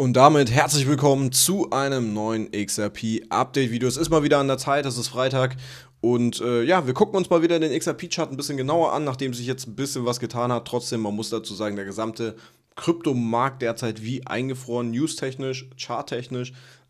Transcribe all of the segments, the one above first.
Und damit herzlich willkommen zu einem neuen XRP-Update-Video. Es ist mal wieder an der Zeit, es ist Freitag und äh, ja, wir gucken uns mal wieder den XRP-Chart ein bisschen genauer an, nachdem sich jetzt ein bisschen was getan hat. Trotzdem, man muss dazu sagen, der gesamte Kryptomarkt derzeit wie eingefroren, news-technisch, chart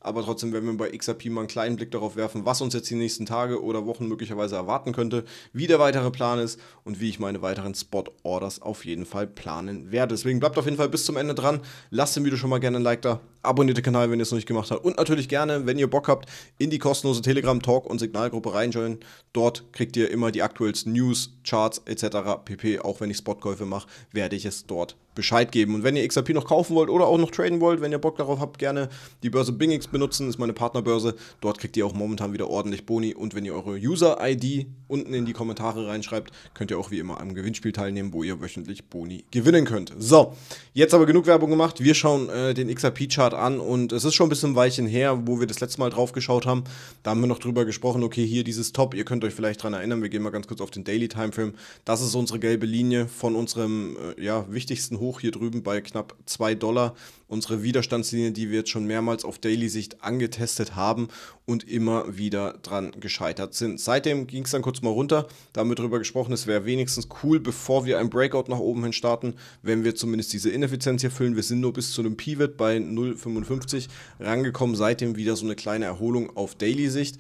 aber trotzdem werden wir bei XRP mal einen kleinen Blick darauf werfen, was uns jetzt die nächsten Tage oder Wochen möglicherweise erwarten könnte, wie der weitere Plan ist und wie ich meine weiteren Spot-Orders auf jeden Fall planen werde. Deswegen bleibt auf jeden Fall bis zum Ende dran. Lasst dem Video schon mal gerne ein Like da, abonniert den Kanal, wenn ihr es noch nicht gemacht habt und natürlich gerne, wenn ihr Bock habt, in die kostenlose Telegram-Talk- und Signalgruppe reinjoinen. Dort kriegt ihr immer die aktuellsten News, Charts etc. pp. Auch wenn ich Spotkäufe mache, werde ich es dort Bescheid geben. Und wenn ihr XRP noch kaufen wollt oder auch noch traden wollt, wenn ihr Bock darauf habt, gerne die Börse Bing BingX benutzen, ist meine Partnerbörse. Dort kriegt ihr auch momentan wieder ordentlich Boni. Und wenn ihr eure User-ID unten in die Kommentare reinschreibt, könnt ihr auch wie immer am Gewinnspiel teilnehmen, wo ihr wöchentlich Boni gewinnen könnt. So, jetzt aber genug Werbung gemacht. Wir schauen äh, den XRP-Chart an und es ist schon ein bisschen Weichen her, wo wir das letzte Mal drauf geschaut haben. Da haben wir noch drüber gesprochen, okay, hier dieses Top, ihr könnt euch vielleicht daran erinnern, wir gehen mal ganz kurz auf den Daily Timeframe. Das ist unsere gelbe Linie von unserem äh, ja, wichtigsten Hoch hier drüben bei knapp 2 Dollar unsere Widerstandslinie, die wir jetzt schon mehrmals auf Daily-Sicht angetestet haben und immer wieder dran gescheitert sind. Seitdem ging es dann kurz mal runter, da haben wir drüber gesprochen, es wäre wenigstens cool, bevor wir ein Breakout nach oben hin starten, wenn wir zumindest diese Ineffizienz hier füllen. Wir sind nur bis zu einem Pivot bei 0,55 rangekommen, seitdem wieder so eine kleine Erholung auf Daily-Sicht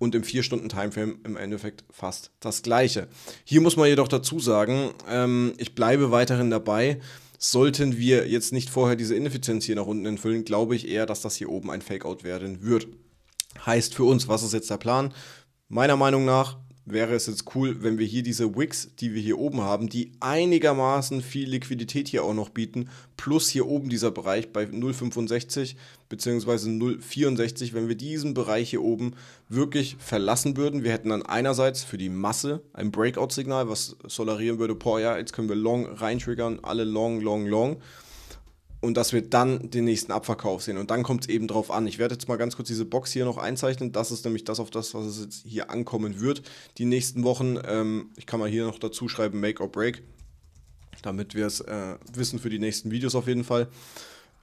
und im 4-Stunden-Timeframe im Endeffekt fast das gleiche. Hier muss man jedoch dazu sagen, ähm, ich bleibe weiterhin dabei, sollten wir jetzt nicht vorher diese Ineffizienz hier nach unten entfüllen, glaube ich eher, dass das hier oben ein Fakeout werden wird. Heißt für uns, was ist jetzt der Plan? Meiner Meinung nach wäre es jetzt cool, wenn wir hier diese Wicks, die wir hier oben haben, die einigermaßen viel Liquidität hier auch noch bieten, plus hier oben dieser Bereich bei 0,65 bzw. 0,64, wenn wir diesen Bereich hier oben wirklich verlassen würden. Wir hätten dann einerseits für die Masse ein Breakout-Signal, was solarieren würde, boah ja, jetzt können wir Long reintriggern, alle Long, Long, Long und dass wir dann den nächsten Abverkauf sehen. Und dann kommt es eben drauf an. Ich werde jetzt mal ganz kurz diese Box hier noch einzeichnen. Das ist nämlich das, auf das, was es jetzt hier ankommen wird, die nächsten Wochen. Ähm, ich kann mal hier noch dazu schreiben, Make or Break, damit wir es äh, wissen für die nächsten Videos auf jeden Fall.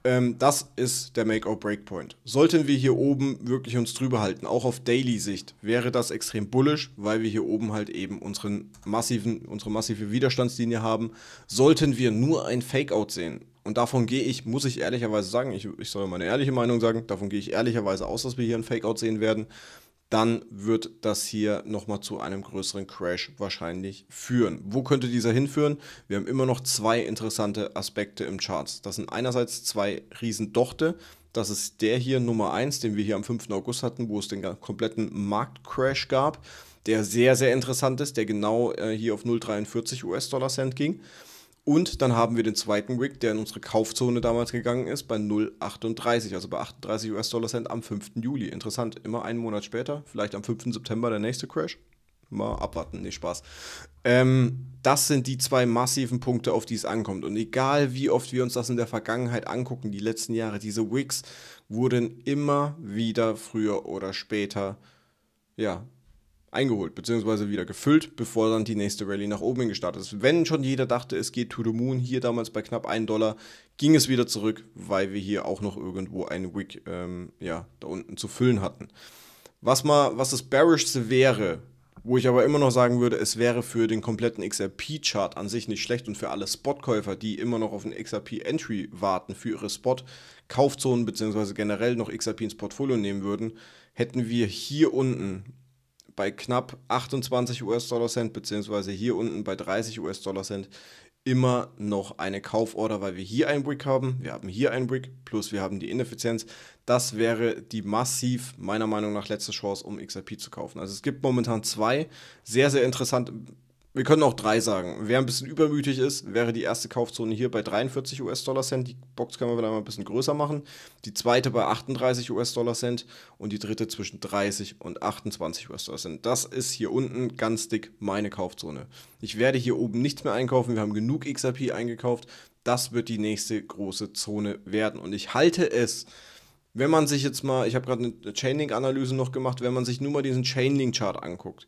Ähm, das ist der Make or Break Point. Sollten wir hier oben wirklich uns drüber halten, auch auf Daily-Sicht, wäre das extrem bullish, weil wir hier oben halt eben unseren massiven, unsere massive Widerstandslinie haben. Sollten wir nur ein Fakeout sehen, und davon gehe ich, muss ich ehrlicherweise sagen, ich, ich soll meine ehrliche Meinung sagen, davon gehe ich ehrlicherweise aus, dass wir hier ein Fakeout sehen werden, dann wird das hier nochmal zu einem größeren Crash wahrscheinlich führen. Wo könnte dieser hinführen? Wir haben immer noch zwei interessante Aspekte im Charts. Das sind einerseits zwei Riesendochte. Das ist der hier Nummer 1, den wir hier am 5. August hatten, wo es den kompletten Marktcrash gab, der sehr, sehr interessant ist, der genau äh, hier auf 0,43 US-Dollar-Cent ging. Und dann haben wir den zweiten Rig, der in unsere Kaufzone damals gegangen ist, bei 0,38, also bei 38 US-Dollar Cent am 5. Juli. Interessant, immer einen Monat später, vielleicht am 5. September der nächste Crash. Mal abwarten, nee, Spaß. Ähm, das sind die zwei massiven Punkte, auf die es ankommt. Und egal wie oft wir uns das in der Vergangenheit angucken, die letzten Jahre, diese Wigs wurden immer wieder früher oder später ja, eingeholt, beziehungsweise wieder gefüllt, bevor dann die nächste Rallye nach oben gestartet ist. Wenn schon jeder dachte, es geht to the moon, hier damals bei knapp 1 Dollar, ging es wieder zurück, weil wir hier auch noch irgendwo einen Wick ähm, ja, da unten zu füllen hatten. Was, mal, was das Bearishste wäre, wo ich aber immer noch sagen würde, es wäre für den kompletten XRP-Chart an sich nicht schlecht und für alle Spotkäufer, die immer noch auf den XRP-Entry warten, für ihre Spot-Kaufzonen beziehungsweise generell noch XRP ins Portfolio nehmen würden, hätten wir hier unten bei knapp 28 US-Dollar Cent, beziehungsweise hier unten bei 30 US-Dollar Cent, immer noch eine Kauforder, weil wir hier einen Brick haben, wir haben hier einen Brick, plus wir haben die Ineffizienz. Das wäre die massiv, meiner Meinung nach, letzte Chance, um XRP zu kaufen. Also es gibt momentan zwei sehr, sehr interessante wir können auch drei sagen. Wer ein bisschen übermütig ist, wäre die erste Kaufzone hier bei 43 US-Dollar Cent. Die Box können wir dann mal ein bisschen größer machen. Die zweite bei 38 US-Dollar Cent und die dritte zwischen 30 und 28 US-Dollar Cent. Das ist hier unten ganz dick meine Kaufzone. Ich werde hier oben nichts mehr einkaufen. Wir haben genug XRP eingekauft. Das wird die nächste große Zone werden. Und ich halte es wenn man sich jetzt mal, ich habe gerade eine Chainlink-Analyse noch gemacht, wenn man sich nur mal diesen Chainlink-Chart anguckt,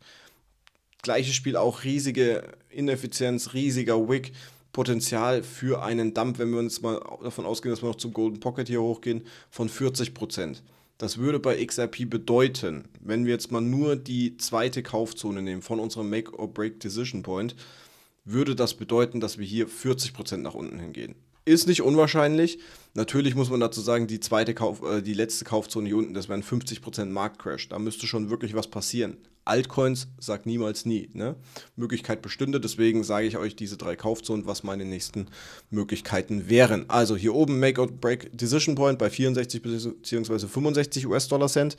Gleiches Spiel auch riesige Ineffizienz, riesiger Wick. Potenzial für einen Dump, wenn wir uns mal davon ausgehen, dass wir noch zum Golden Pocket hier hochgehen, von 40 Prozent. Das würde bei XRP bedeuten, wenn wir jetzt mal nur die zweite Kaufzone nehmen von unserem Make-or-Break-Decision-Point, würde das bedeuten, dass wir hier 40% nach unten hingehen. Ist nicht unwahrscheinlich. Natürlich muss man dazu sagen, die, zweite Kauf, äh, die letzte Kaufzone hier unten, das wären 50% Marktcrash. Da müsste schon wirklich was passieren. Altcoins sagt niemals nie. Ne? Möglichkeit bestünde, deswegen sage ich euch diese drei Kaufzonen, was meine nächsten Möglichkeiten wären. Also hier oben Make or Break Decision Point bei 64 bzw. 65 US-Dollar Cent.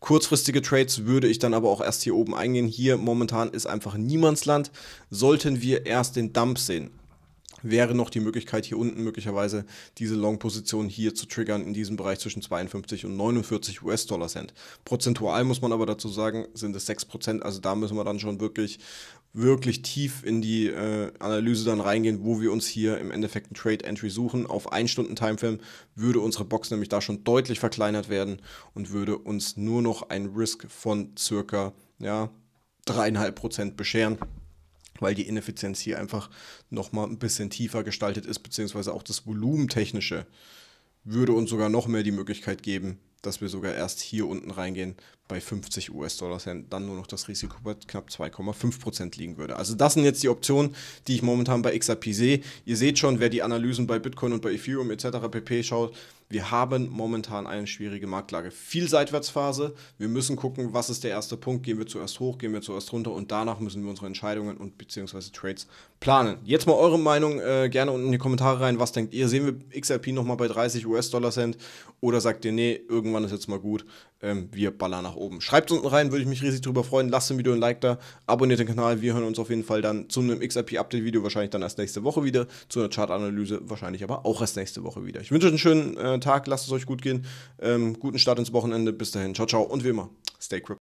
Kurzfristige Trades würde ich dann aber auch erst hier oben eingehen. Hier momentan ist einfach Niemandsland. Sollten wir erst den Dump sehen, wäre noch die Möglichkeit, hier unten möglicherweise diese Long-Position hier zu triggern in diesem Bereich zwischen 52 und 49 US-Dollar Cent. Prozentual muss man aber dazu sagen, sind es 6%, also da müssen wir dann schon wirklich wirklich tief in die äh, Analyse dann reingehen, wo wir uns hier im Endeffekt einen Trade Entry suchen. Auf 1 Stunden Timeframe würde unsere Box nämlich da schon deutlich verkleinert werden und würde uns nur noch ein Risk von circa ja, 3,5% bescheren weil die Ineffizienz hier einfach nochmal ein bisschen tiefer gestaltet ist, beziehungsweise auch das Volumentechnische würde uns sogar noch mehr die Möglichkeit geben, dass wir sogar erst hier unten reingehen bei 50 US-Dollar dann nur noch das Risiko bei knapp 2,5 liegen würde. Also das sind jetzt die Optionen, die ich momentan bei XRP sehe. Ihr seht schon, wer die Analysen bei Bitcoin und bei Ethereum etc. pp. schaut, wir haben momentan eine schwierige Marktlage. Viel Seitwärtsphase. Wir müssen gucken, was ist der erste Punkt. Gehen wir zuerst hoch, gehen wir zuerst runter und danach müssen wir unsere Entscheidungen und beziehungsweise Trades planen. Jetzt mal eure Meinung äh, gerne unten in die Kommentare rein. Was denkt ihr? Sehen wir XRP nochmal bei 30 US-Dollar Cent oder sagt ihr, nee, irgendwann ist jetzt mal gut, ähm, wir ballern nach nach oben. Schreibt unten rein, würde ich mich riesig drüber freuen. Lasst dem Video ein Like da, abonniert den Kanal. Wir hören uns auf jeden Fall dann zu einem XRP-Update-Video wahrscheinlich dann erst nächste Woche wieder. Zu einer Chartanalyse wahrscheinlich aber auch erst nächste Woche wieder. Ich wünsche euch einen schönen äh, Tag, lasst es euch gut gehen. Ähm, guten Start ins Wochenende. Bis dahin. Ciao, ciao. Und wie immer, stay crypto.